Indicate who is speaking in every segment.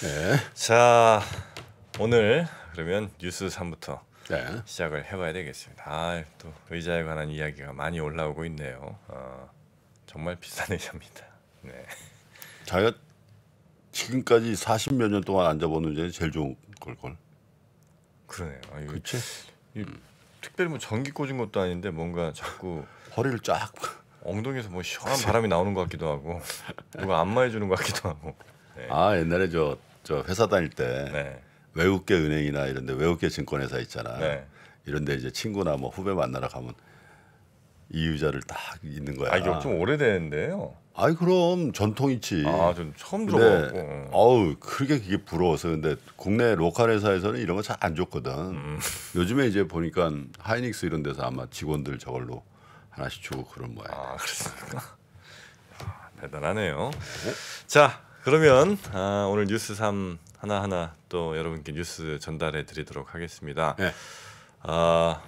Speaker 1: 네. 자 오늘 그러면 뉴스 3부터 네. 시작을 해봐야 되겠습니다. 아, 또 의자에 관한 이야기가 많이 올라오고 있네요. 어, 정말 비싼 의자입니다. 네. 자기가 지금까지
Speaker 2: 40몇 년 동안 앉아본 의자는 제일 좋은 걸걸. 그러네요. 아, 그치?
Speaker 1: 음. 특별히 뭐 전기 꽂은 것도 아닌데 뭔가 자꾸 허리를 쫙 엉덩이에서 뭐 시원한 바람이 나오는 것 같기도 하고 누가 안마해 주는 것 같기도 하고. 네. 아 옛날에 저
Speaker 2: 저 회사 다닐 때 네. 외국계 은행이나 이런데 외국계 증권회사 있잖아. 네. 이런데 이제 친구나 뭐 후배 만나러 가면 이유자를 딱 있는 거야. 아 이게 좀
Speaker 1: 오래됐는데요.
Speaker 2: 아이 그럼 전통이지. 아전 처음 들어봤고. 아우 그렇게 그게 부러워서 근데 국내 로컬 회사에서는 이런 거 잘 안 줬거든. 음. 요즘에 이제 보니까 하이닉스 이런 데서 아마 직원들 저걸로 하나씩 주고 그런 모양. 아 그렇습니까?
Speaker 1: 아, 대단하네요. 자 그러면 아, 오늘 뉴스 3 하나하나 또 여러분께 뉴스 전달해 드리도록 하겠습니다. 네. 아,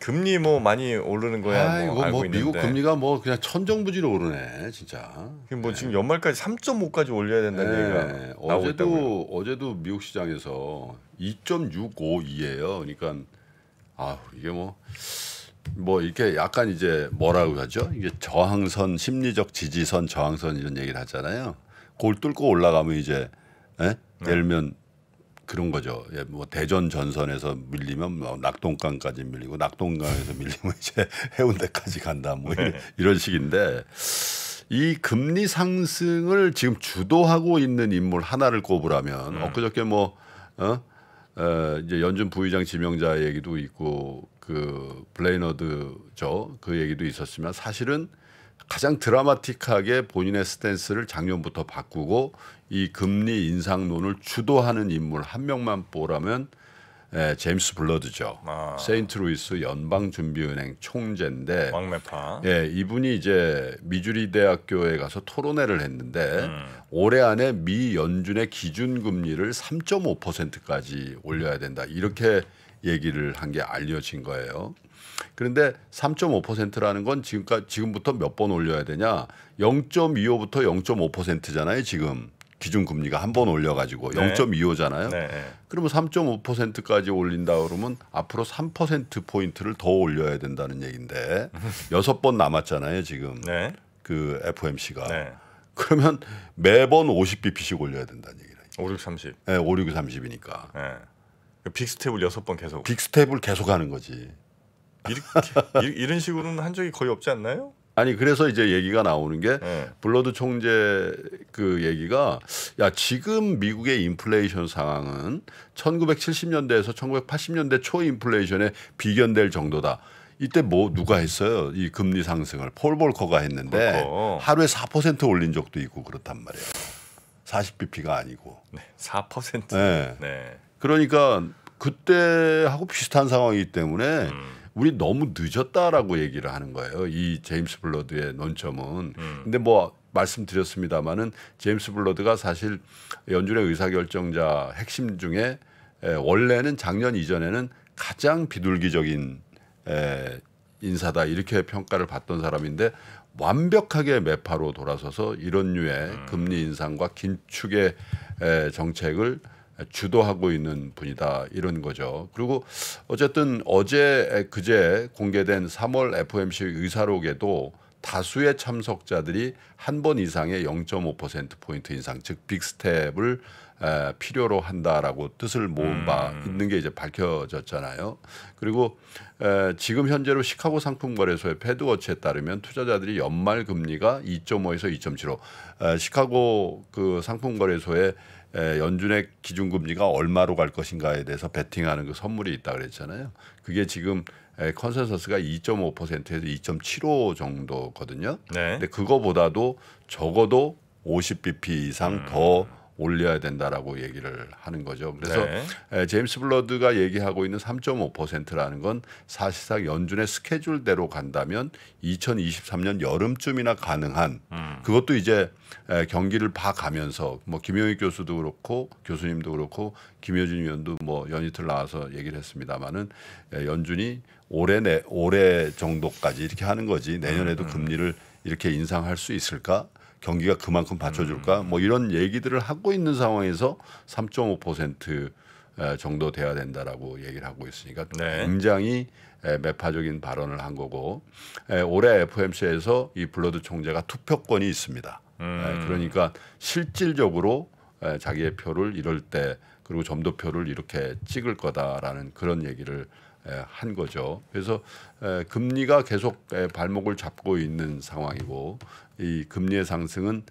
Speaker 1: 금리 뭐 많이 오르는 거야 아, 뭐 알고 뭐 있는데 미국 금리가 뭐 그냥 천정부지로
Speaker 2: 오르네 진짜.
Speaker 1: 뭐 네. 지금 연말까지 3.5까지 올려야 된다는 네. 얘기가 네. 나오고 어제도
Speaker 2: 있다고 어제도 미국 시장에서 2.652예요. 그러니까 아 이게 뭐뭐 뭐 이렇게 약간 이제 뭐라고 하죠? 이게 저항선 심리적 지지선 저항선 이런 얘기를 하잖아요. 골 뚫고 올라가면 이제 예? 예를 네. 들면 그런 거죠. 예, 뭐 대전 전선에서 밀리면 뭐 낙동강까지 밀리고 낙동강에서 밀리면 이제 해운대까지 간다. 뭐 네. 이런 식인데 이 금리 상승을 지금 주도하고 있는 인물 하나를 꼽으라면 음. 엊그저께 뭐 어? 어, 이제 연준 부의장 지명자 얘기도 있고 그 블레이너드 저그 얘기도 있었지만 사실은 가장 드라마틱하게 본인의 스탠스를 작년부터 바꾸고 이 금리 인상론을 주도하는 인물 한 명만 보라면 에, 제임스 블러드죠. 아. 세인트루이스 연방준비은행 총재인데
Speaker 1: 왕매파.
Speaker 2: 예, 이분이 이제 미주리 대학교에 가서 토론회를 했는데 음. 올해 안에 미 연준의 기준 금리를 3.5%까지 올려야 된다. 이렇게 얘기를 한 게 알려진 거예요. 그런데 3.5%라는 건 지금까 지금부터 지몇번 올려야 되냐? 0.25부터 0.5%잖아요, 지금. 기준 금리가 한 번 올려 가지고 네. 0.25잖아요. 네. 그러면 3.5%까지 올린다 그러면 앞으로 3% 포인트를 더 올려야 된다는 얘긴데 여섯 번 남았잖아요, 지금. 네. 그 FOMC가. 네. 그러면 매번 50bp씩 올려야 된다는
Speaker 1: 얘기라. 5, 6, 30.
Speaker 2: 네, 5, 6, 30이니까. 네. 빅스텝을 여섯 번 계속. 빅스텝을 계속 하는 거지. 이렇게 이런 식으로는 한 적이 거의 없지 않나요? 아니 그래서 이제 얘기가 나오는 게 네. 블러드 총재 그 얘기가 야 지금 미국의 인플레이션 상황은 1970년대에서 1980년대 초 인플레이션에 비견될 정도다. 이때 뭐 누가 했어요? 이 금리 상승을 폴 볼커가 했는데 볼커. 하루에 4% 올린 적도 있고 그렇단 말이에요. 40bp가 아니고.
Speaker 1: 네, 4%. 네. 네.
Speaker 2: 그러니까 그때하고 비슷한 상황이기 때문에 음. 우리 너무 늦었다라고 얘기를 하는 거예요. 이 제임스 블러드의 논점은. 음. 근데 뭐 말씀드렸습니다마는 제임스 블러드가 사실 연준의 의사결정자 핵심 중에 에, 원래는 작년 이전에는 가장 비둘기적인 에, 인사다 이렇게 평가를 받던 사람인데 완벽하게 매파로 돌아서서 이런 류의 음. 금리 인상과 긴축의 에, 정책을 주도하고 있는 분이다 이런 거죠. 그리고 어쨌든 어제 그제 공개된 3월 FOMC 의사록에도 다수의 참석자들이 한 번 이상의 0.5% 포인트 인상, 즉 빅스텝을 필요로 한다라고 뜻을 모은 바 음. 있는 게 이제 밝혀졌잖아요. 그리고 지금 현재로 시카고 상품거래소의 패드워치에 따르면 투자자들이 연말 금리가 2.5에서 2 7로 시카고 그 상품거래소의 예, 연준의 기준금리가 얼마로 갈 것인가에 대해서 베팅하는 그 선물이 있다 그랬잖아요. 그게 지금 예, 컨센서스가 2.5%에서 2.75 정도거든요. 네. 근데 그거보다도 적어도 50bp 이상 음. 더 올려야 된다라고 얘기를 하는 거죠. 그래서 네. 제임스 블러드가 얘기하고 있는 3.5%라는 건 사실상 연준의 스케줄대로 간다면 2023년 여름쯤이나 가능한 음. 그것도 이제 경기를 봐가면서 뭐 김용익 교수도 그렇고 교수님도 그렇고 김효준 위원도 뭐 연이틀 나와서 얘기를 했습니다마는 연준이 올해 내 올해 정도까지 이렇게 하는 거지 내년에도 음. 금리를 이렇게 인상할 수 있을까? 경기가 그만큼 받쳐줄까 음. 뭐 이런 얘기들을 하고 있는 상황에서 3.5% 정도 돼야 된다라고 얘기를 하고 있으니까 네. 굉장히 매파적인 발언을 한 거고 올해 FMC에서 이 블러드 총재가 투표권이 있습니다. 음. 그러니까 실질적으로 자기의 표를 이럴 때 그리고 점도표를 이렇게 찍을 거다라는 그런 얘기를 예, 한 거죠. 그래서 금리가 계속 발목을 잡고 있는 상황이고 이 금리의 상승은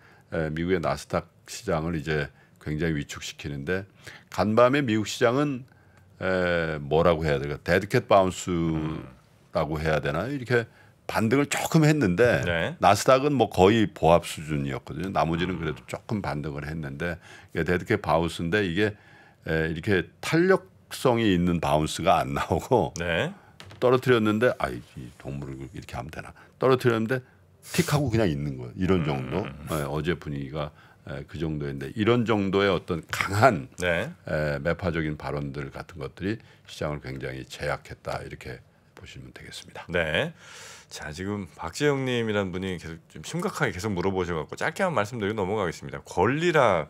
Speaker 2: 미국의 나스닥 시장을 이제 굉장히 위축시키는데 간밤에 미국 시장은 뭐라고 해야 될까? 데드캣 바운스라고 해야 되나? 이렇게 반등을 조금 했는데 네. 나스닥은 뭐 거의 보합 수준이었거든요. 나머지는 그래도 조금 반등을 했는데 데드캣 바운스인데 이게 이렇게 탄력 특성이 있는 바운스가 안 나오고 네. 떨어뜨렸는데 아이 동물을 이렇게 하면 되나 떨어뜨렸는데 틱하고 그냥 있는 거예요. 이런 정도 음. 네, 어제 분위기가 에, 예, 그 정도인데 이런 정도의 어떤 강한
Speaker 1: 네. 에, 예, 매파적인 발언들 같은 것들이 시장을 굉장히
Speaker 2: 제약했다 이렇게 보시면 되겠습니다.
Speaker 1: 네. 자 지금 박재영님이란 분이 계속 좀 심각하게 계속 물어보셔갖고 짧게 한 말씀드리고 넘어가겠습니다. 권리라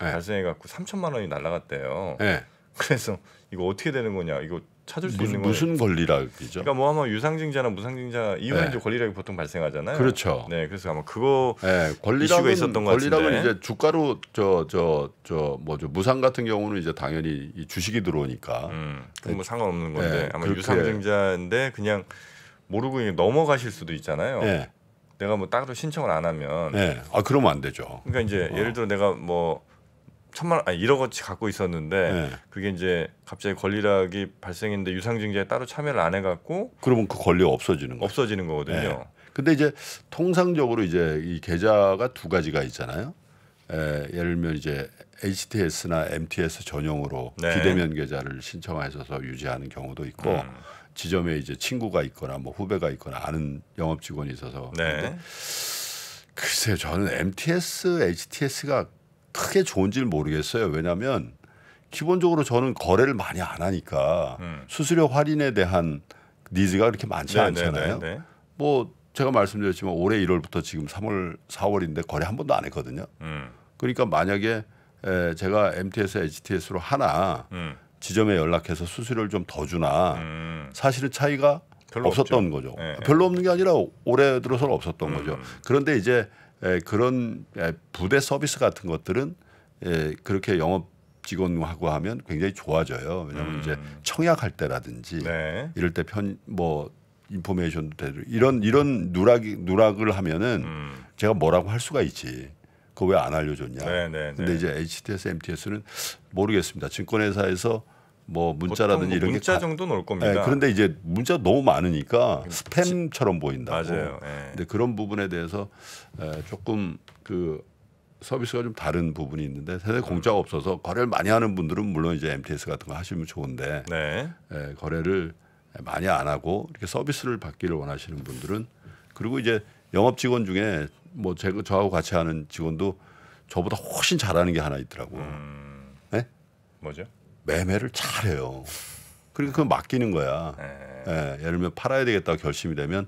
Speaker 1: 네. 발생해갖고 3천만 원이 날라갔대요. 네. 그래서 이거 어떻게 되는 거냐 이거 찾을 수무 있는 거 무슨 권리라이죠 그러니까 뭐 아마 유상증자나 무상증자 이후에 네. 권리라이 보통 발생하잖아요. 그렇죠. 네, 그래서 아마 그거
Speaker 2: 네, 권리락은 있었던 것 같은데. 권리락은 이제 주가로 저 저 저 뭐죠
Speaker 1: 무상 같은 경우는 이제 당연히 이 주식이 들어오니까 음, 그뭐 네. 상관없는 건데 네, 아마 그렇게. 유상증자인데 그냥 모르고 넘어가실 수도 있잖아요. 네. 내가 뭐 따로 신청을 안 하면 네. 아 그러면 안
Speaker 2: 되죠. 그러니까 이제 어. 예를
Speaker 1: 들어 내가 뭐 천만 아니 1억 원치 갖고 있었는데 네. 그게 이제 갑자기 권리락이 발생했는데 유상증자에 따로 참여를 안 해갖고
Speaker 2: 그러면 그 권리가 없어지는
Speaker 1: 거 없어지는 거거든요. 네.
Speaker 2: 근데 이제 통상적으로 이제 이 계좌가 두 가지가 있잖아요. 에, 예를 들면 이제 HTS나 MTS 전용으로 네. 비대면 계좌를 신청하셔서 유지하는 경우도 있고 음. 지점에 이제 친구가 있거나 뭐 후배가 있거나 아는 영업 직원이 있어서 네. 글쎄요 저는 MTS, HTS가 크게 좋은지는 모르겠어요. 왜냐하면 기본적으로 저는 거래를 많이 안 하니까 음. 수수료 할인에 대한 니즈가 그렇게 많지 네네, 네, 않잖아요. 네, 네. 뭐 제가 말씀드렸지만 올해 1월부터 지금 3월, 4월인데 거래 한 번도 안 했거든요. 음. 그러니까 만약에 에, 제가 MTS, HTS로 하나 음. 지점에 연락해서 수수료를 좀 더 주나 음. 사실은 차이가
Speaker 1: 없었던 없죠. 거죠. 네,
Speaker 2: 별로 없는 게 아니라 올해 들어서는 없었던 음. 거죠. 그런데 이제 예, 그런 예, 부대 서비스 같은 것들은 예, 그렇게 영업 직원하고 하면 굉장히 좋아져요. 왜냐하면 음. 이제 청약할 때라든지 네. 이럴 때 편 뭐 인포메이션 대로 이런 이런 누락이 누락을 하면은 음. 제가 뭐라고 할 수가 있지. 그거 왜 안 알려줬냐. 네, 네, 네, 근데 이제 HTS, MTS는 모르겠습니다. 증권회사에서 뭐 문자라든지 이런 문자 게 정도 넣 겁니다. 네, 그런데 이제 문자 너무 많으니까 음, 스팸처럼 보인다. 맞아요. 네. 근데 그런 부분에 대해서 조금 그 서비스가 좀 다른 부분이 있는데 세대 음. 공짜가 없어서 거래를 많이 하는 분들은 물론 이제 MTS 같은 거 하시면 좋은데 네. 거래를 많이 안 하고 이렇게 서비스를 받기를 원하시는 분들은 그리고 이제 영업 직원 중에 뭐 제가 저하고 같이 하는 직원도 저보다 훨씬 잘하는 게 하나 있더라고. 음... 네? 뭐죠? 매매를 잘해요. 그러니까 그건 맡기는 거야. 네. 예, 네. 예를 들면 팔아야 되겠다고 결심이 되면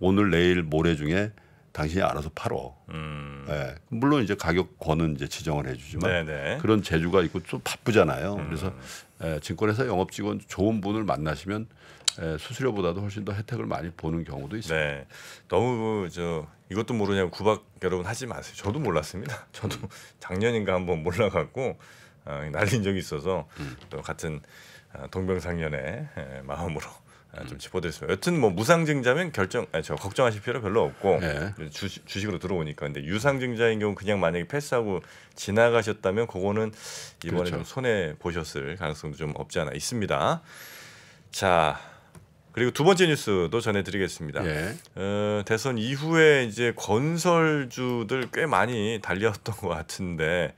Speaker 2: 오늘 내일 모레 중에 당신이 알아서 팔어. 음. 네. 물론 이제 가격 권은 이제 지정을 해주지만 네네. 네. 그런 재주가 있고 좀 바쁘잖아요. 음. 그래서 에, 예, 증권회사 영업 직원 좋은 분을 만나시면 에, 예,
Speaker 1: 수수료보다도 훨씬 더 혜택을 많이 보는 경우도 있습니다. 네. 너무 그 저 이것도 모르냐고 구박 여러분 하지 마세요. 저도 몰랐습니다. 저도 음. 작년인가 한번 몰라갖고 어, 날린 적이 있어서 음. 또 같은 어, 동병상련의 마음으로 어, 좀 짚어드렸습니다. 여튼 뭐 무상증자면 결정 아니, 저 걱정하실 필요 별로 없고 네. 주식, 주식으로 들어오니까 근데 유상증자인 경우 그냥 만약에 패스하고 지나가셨다면 그거는 이번에 그렇죠. 좀 손해 보셨을 가능성도 좀 없지 않아 있습니다. 자 그리고 두 번째 뉴스도 전해드리겠습니다. 예. 어, 대선 이후에 이제 건설주들 꽤 많이 달렸던 것 같은데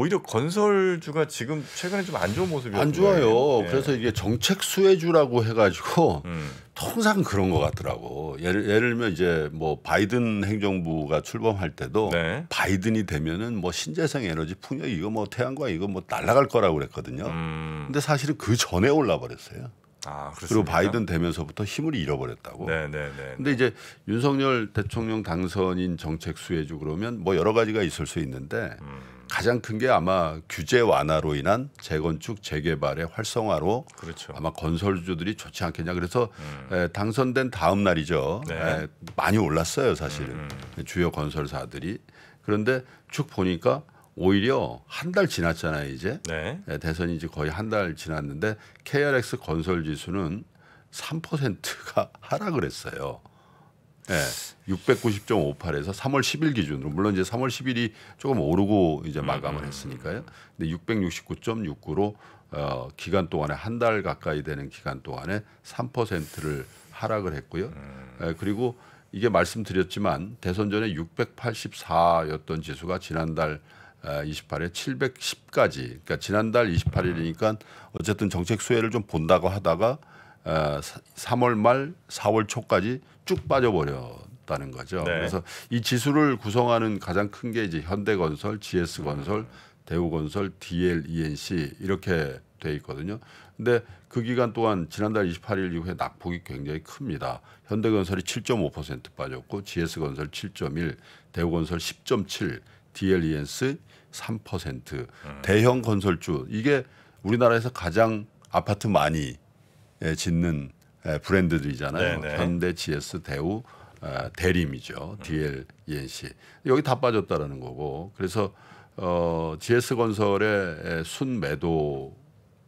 Speaker 1: 오히려 건설주가 지금 최근에 좀 안 좋은 모습이 안 좋아요. 네. 그래서
Speaker 2: 이게 정책 수혜주라고 해가지고 음. 통상 그런 것 같더라고. 예를 예를 들면 이제 뭐 바이든 행정부가 출범할 때도 네. 바이든이 되면은 뭐 신재생 에너지 풍력 이거 뭐 태양광 이거 뭐 날아갈 거라고 그랬거든요. 음. 근데 사실은 그 전에 올라 버렸어요. 아, 그리고 바이든 되면서부터 힘을 잃어버렸다고. 네 네, 네, 네, 근데 이제 윤석열 대통령 당선인 정책 수혜주 그러면 뭐 여러 가지가 있을 수 있는데 음. 가장 큰 게 아마 규제 완화로 인한 재건축 재개발의 활성화로 그렇죠. 아마 건설주들이 좋지 않겠냐 그래서 음. 에, 당선된 다음 날이죠 네. 에, 많이 올랐어요 사실은 음. 음. 주요 건설사들이 그런데 쭉 보니까 오히려 한 달 지났잖아요 이제 네. 에, 대선이 이제 거의 한 달 지났는데 KRX 건설 지수는 3%가 하락을 했어요. 네. 690.58에서 3월 10일 기준으로 물론 이제 3월 10일이 조금 오르고 이제 마감을 음, 음. 했으니까요. 근데 669.69로 어, 기간 동안에 한 달 가까이 되는 기간 동안에 3%를 하락을 했고요. 음. 에, 예, 그리고 이게 말씀드렸지만 대선 전에 684였던 지수가 지난달 28에 일 710까지 그러니까 지난달 28일이니까 어쨌든 정책 수혜를 좀 본다고 하다가 어, 3월 말 4월 초까지 쭉 빠져버렸다는 거죠. 네. 그래서 이 지수를 구성하는 가장 큰 게 이제 현대건설, GS건설, 대우건설, DLENC 이렇게 돼 있거든요. 근데 그 기간 동안 지난달 28일 이후에 낙폭이 굉장히 큽니다. 현대건설이 7.5% 빠졌고 GS건설 7.1, 대우건설 10.7, DLENC 3%. 음. 대형 건설주 이게 우리나라에서 가장 아파트 많이 짓는 브랜드들이잖아요. 네네. 현대, GS, 대우, 아, 대림이죠. DL, ENC. 여기 다 빠졌다라는 거고. 그래서 어, GS 건설의 순매도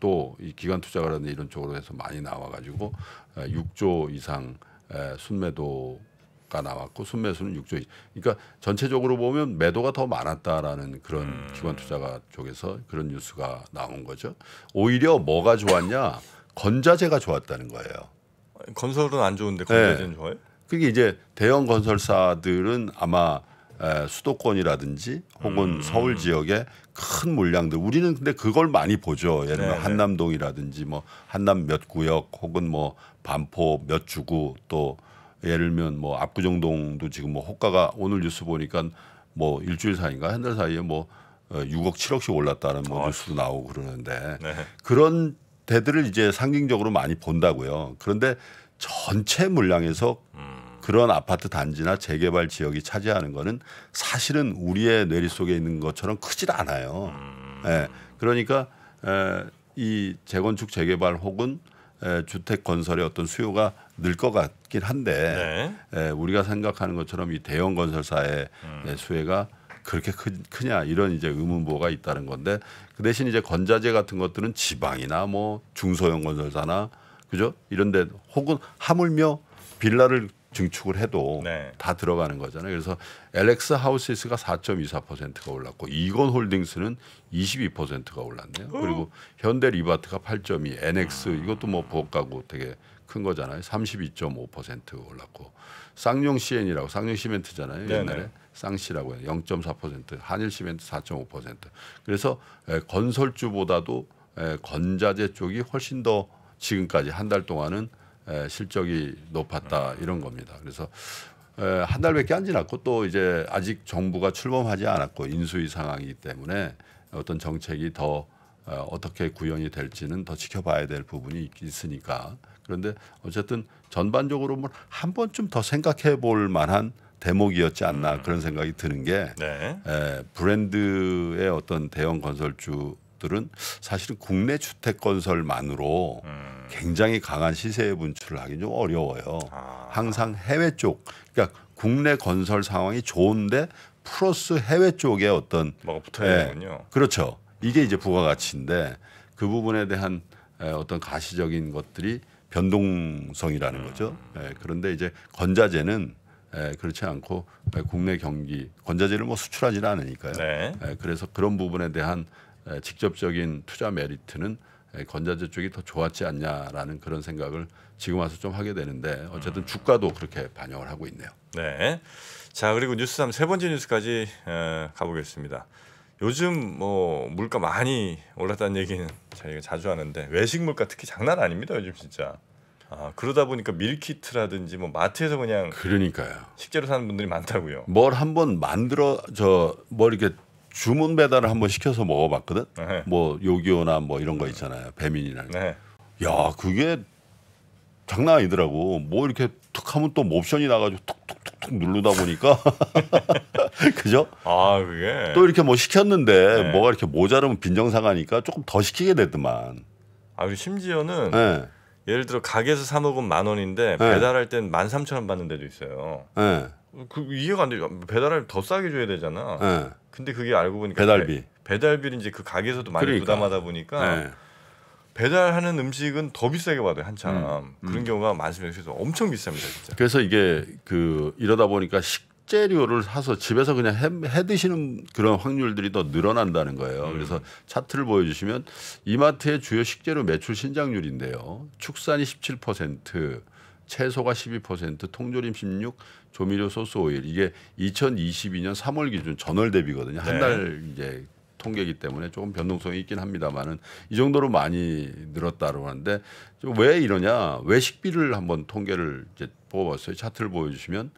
Speaker 2: 또 이 기관 투자라는 가 이런 쪽으로 해서 많이 나와가지고 6조 이상 순매도가 나왔고 순매수는 6조. 그러니까 전체적으로 보면 매도가 더 많았다라는 그런 음. 기관 투자가 쪽에서 그런 뉴스가 나온 거죠. 오히려 뭐가 좋았냐? 건자재가 좋았다는 거예요.
Speaker 1: 건설은 안 좋은데
Speaker 2: 건자재는 네. 좋아요? 그게 이제 대형 건설사들은 아마 에, 수도권이라든지 혹은 음. 음. 서울 지역에 큰 물량들 우리는 근데 그걸 많이 보죠. 예를 들면 네, 네. 한남동이라든지 뭐 한남 몇 구역 혹은 뭐 반포 몇 주구 또 예를 들면 뭐 압구정동도 지금 뭐 호가가 오늘 뉴스 보니까 뭐 일주일 사이인가 한 달 사이에 뭐 6억 어, 7억씩 올랐다는 뭐 어. 뉴스도 나오고 그러는데 네. 그런 대들을 이제 상징적으로 많이 본다고요. 그런데 전체 물량에서 음. 그런 아파트 단지나 재개발 지역이 차지하는 거는 사실은 우리의 뇌리 속에 있는 것처럼 크질 않아요. 음. 예, 그러니까 에, 이 재건축 재개발 혹은 에, 주택 건설의 어떤 수요가 늘 것 같긴 한데 네. 에, 우리가 생각하는 것처럼 이 대형 건설사의 음. 수혜가 그렇게 크, 냐 이런 이제 의문부호가 있다는 건데 그 대신 이제 건자재 같은 것들은 지방이나 뭐 중소형 건설사나 그죠 이런데 혹은 하물며 빌라를 증축을 해도 네. 다 들어가는 거잖아요. 그래서 엘렉스 하우시스가 4.24%가 올랐고 이건 홀딩스는 22%가 올랐네요. 어? 그리고 현대 리바트가 8.2, NX 아. 이것도 뭐보업가구 되게 큰 거잖아요. 32.5% 올랐고 쌍용 CN이라고 쌍용 시멘트잖아요. 네네. 옛날에 쌍시라고 요0.4% 한일 시멘트 4.5% 그래서 에, 건설주보다도 에, 건자재 쪽이 훨씬 더 지금까지 한 달 동안은 에, 실적이 높았다 음. 이런 겁니다. 그래서 한 달밖에 안 지났고 또 이제 아직 정부가 출범하지 않았고 인수위 상황이기 때문에 어떤 정책이 더 어, 어떻게 구현이 될지는 더 지켜봐야 될 부분이 있으니까 그런데 어쨌든 전반적으로 뭐한 번쯤 더 생각해 볼 만한 대목이었지 않나 음. 그런 생각이 드는 게 네. 에, 브랜드의 어떤 대형 건설주들은 사실은 국내 주택 건설만으로 음. 굉장히 강한 시세 분출을 하기 좀 어려워요. 아. 항상 해외 쪽, 그러니까 국내 건설 상황이 좋은데 플러스 해외 쪽에 어떤 뭐가 붙어야 예, 되군요. 그렇죠. 이게 이제 부가가치인데 그 부분에 대한 에, 어떤 가시적인 것들이 변동성이라는 음. 거죠. 예, 그런데 이제 건자재는 예, 그렇지 않고 예, 국내 경기 건자재를 뭐 수출하지는 않으니까요. 네. 예, 그래서 그런 부분에 대한 예, 직접적인 투자 메리트는 예, 건자재 쪽이 더 좋았지 않냐라는 그런 생각을
Speaker 1: 지금 와서 좀 하게 되는데 어쨌든 음. 주가도 그렇게 반영을 하고 있네요. 네. 자 그리고 뉴스 3세 번째 뉴스까지 어, 가보겠습니다. 요즘 뭐 물가 많이 올랐다는 얘기는 저희가 자주 하는데 외식 물가 특히 장난 아닙니다 요즘 진짜. 아 그러다 보니까 밀키트라든지 뭐 마트에서 그냥 그러니까요. 식재료 사는 분들이 많다고요.
Speaker 2: 뭘 한번 만들어 저 뭐 이렇게 주문 배달을 한번 시켜서 먹어봤거든. 네. 뭐 요기요나 뭐 이런 거 있잖아요. 배민이나. 네. 야 그게 장난 아니더라고. 뭐 이렇게 툭 하면 또 옵션이 나가지고 툭툭툭 툭 누르다 보니까 그죠? 아 그게 또 이렇게 뭐 시켰는데 네. 뭐가 이렇게 모자르면 빈정상하니까 조금 더 시키게 되더만아
Speaker 1: 그리고 심지어는 네. 예를 들어 가게에서 사 먹은 만 원인데 네. 배달할 땐만 삼천 원 받는 데도 있어요. 네. 그 이해가 안 돼요. 배달을 더 싸게 줘야 되잖아. 네. 근데 그게 알고 보니까 배달비. 배, 배달비를 이제 그 가게에서도 많이 그러니까. 부담하다 보니까. 네. 배달하는 음식은 더 비싸게 받아요 한참 음, 음. 그런 음. 경우가 많습니다 그래서 엄청 비쌉니다 진짜
Speaker 2: 그래서 이게 그 이러다 보니까
Speaker 1: 식재료를
Speaker 2: 사서 집에서 그냥 해, 해 드시는 그런 확률들이 더 늘어난다는 거예요 음. 그래서 차트를 보여주시면 이마트의 주요 식재료 매출 신장률인데요 축산이 십칠 퍼센트 채소가 12%, 통조림 16, 조미료 소스 오일 이게 2022년 3월 기준 전월 대비거든요. 한달 네. 이제 통계이기 때문에 조금 변동성이 있긴 합니다만은 이 정도로 많이 늘었다고 하는데 왜 이러냐 외식비를 한번 통계를 이제 뽑아봤어요 차트를 보여주시면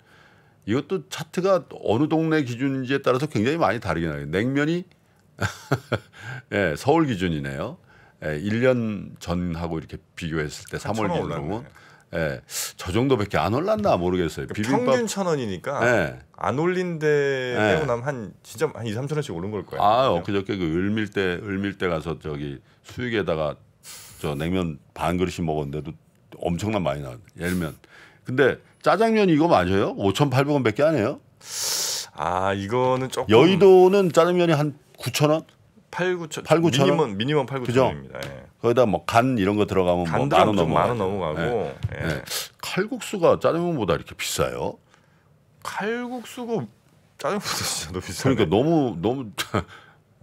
Speaker 2: 이것도 차트가 어느 동네 기준인지에 따라서 굉장히 많이 다르긴 해요 냉면이 예, 서울 기준이네요 예, 1년 전하고 이렇게 비교했을 때 3월 아, 기준으로 예, 저 정도밖에 안 올랐나 모르겠어요. 그러니까 비빔밥 평균 천
Speaker 1: 원이니까 예. 안 올린 데 예. 빼고 나면 한 진짜 한 2, 3천 원씩 오른 걸 거예요.
Speaker 2: 아, 엊그저께 그 을밀대 을밀대 가서 저기 수육에다가 저 냉면 반 그릇씩 먹었는데도 엄청난 많이 나왔. 예를 들면 근데 짜장면 이거 맞아요? 5,800원밖에 안 해요? 아, 이거는 조금 여의도는 짜장면이 한 9,000원? 8, 9 0 0 0천 미니멈 미니멈 8, 9 원입니다. 예. 거기다 뭐간 이런 거 들어가면 뭐만원 넘어가고. 만원 넘어가고. 예. 예. 예. 칼국수가 짜장면보다 이렇게 비싸요?
Speaker 1: 칼국수가 짜장면보다 진짜
Speaker 2: 너무 비싸. 그러니까 너무 너무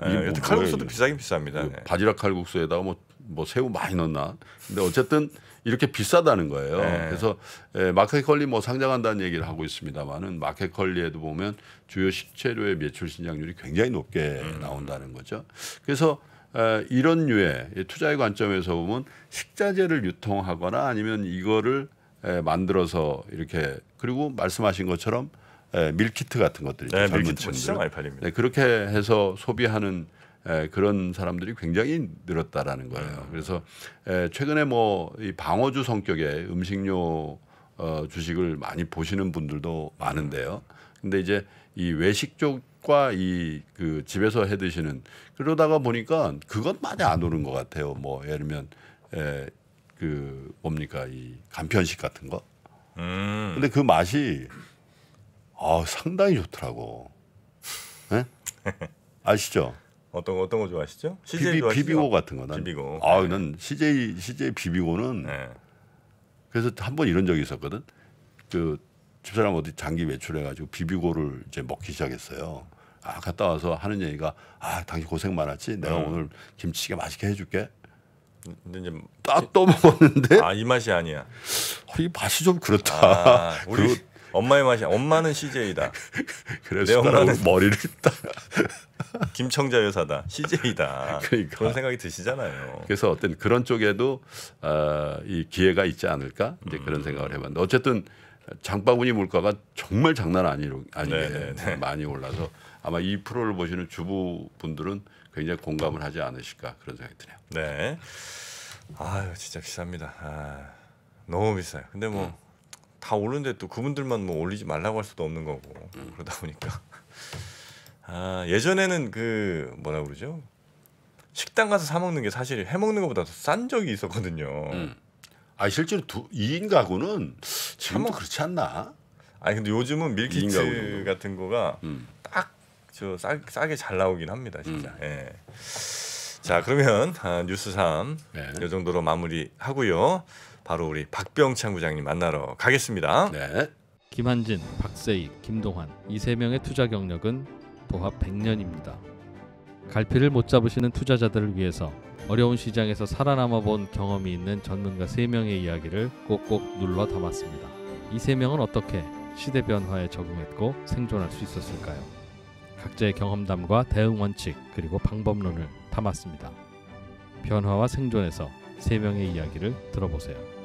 Speaker 2: 예, 뭐 칼국수도 비싸긴 비쌉니다. 그 예. 바지락 칼국수에다가 뭐, 뭐 새우 많이 넣나? 근데 어쨌든 이렇게 비싸다는 거예요. 예. 그래서 예, 마켓컬리 뭐 상장한다는 얘기를 하고 있습니다만은 마켓컬리에도 보면 주요 식재료의 매출 신장률이 굉장히 높게 음. 나온다는 거죠. 그래서 어, 이런 류의 투자의 관점에서 보면 식자재를 유통하거나 아니면 이거를 만들어서 이렇게 그리고 말씀하신 것처럼 밀키트 같은 것들이 네, 젊은 층들 많이 팔립니다. 네, 그렇게 해서 소비하는 그런 사람들이 굉장히 늘었다라는 거예요. 음. 그래서 최근에 뭐 방어주 성격의 음식료 어, 주식을 많이 보시는 분들도 많은데요. 근데 이제 이 외식 쪽 과이그 집에서 해 드시는 그러다가 보니까 그것 많이 안 오는 것 같아요. 뭐 예를 들면 에, 그 뭡니까 이 간편식 같은 거. 음. 근데 그 맛이 아 상당히 좋더라고. 예? 아시죠?
Speaker 1: 어떤 어떤 거 좋아하시죠? CJ 비비, 비비고 같은 거는. 비비고.
Speaker 2: 아, 네. 난 CJ CJ 비비고는 네. 그래서 한번 이런 적이 있었거든. 그 집사람 어디 장기 외출해가지고 비비고를 이제 먹기 시작했어요. 아, 갔다 와서 하는 얘기가 아 당신 고생 많았지 내가 음. 오늘 김치찌개 맛있게 해줄게
Speaker 1: 근데 이제 딱떠 먹었는데 아이 맛이 아니야 어, 이 맛이 좀 그렇다 아, 우리 그, 엄마의 맛이 엄마는 CJ다 그래서 내 엄마는 머리를 딱 김청자 여사다 CJ다 그러니까. 그런 생각이 드시잖아요
Speaker 2: 그래서 어떤 그런 쪽에도 어, 이 기회가 있지 않을까 이제 음. 그런 생각을 해봤는데 어쨌든 장바구니 물가가 정말 장난 아니로 아니게 네네네. 네, 네. 많이 올라서 아마 이 프로를 보시는 주부분들은 굉장히 공감을 하지 않으실까 그런 생각이 드네요.
Speaker 1: 네. 아유 진짜 비쌉니다. 아, 너무 비싸요. 근데 뭐. 음. 다 오르는데 또 그분들만 뭐 올리지 말라고 할 수도 없는 거고 음. 그러다 보니까 아 예전에는 그 뭐라 그러죠 식당 가서 사 먹는 게 사실 해 먹는 것보다 더 싼 적이 있었거든요. 음. 아 실제로 두, 이인 가구는 참금 그렇지 않나? 아니 근데 요즘은 밀키트 같은 거가 음. 저 싸, 싸게 잘 나오긴 합니다, 진짜. 음. 예. 자, 그러면 아, 뉴스 3 네. 정도로 마무리하고요. 바로 우리 박병창 부장님 만나러 가겠습니다. 네. 김한진, 박세희, 김동환 이 세 명의 투자 경력은 도합 100년입니다. 갈피를 못 잡으시는 투자자들을 위해서 어려운 시장에서 살아남아 본 경험이 있는 전문가 3명의 이야기를 꼭꼭 눌러 담았습니다. 이 3명은 어떻게 시대 변화에 적응했고 생존할 수 있었을까요? 각자의 경험담과 대응 원칙 그리고 방법론을 담았습니다. 변화와 생존에서 세 명의 이야기를 들어보세요.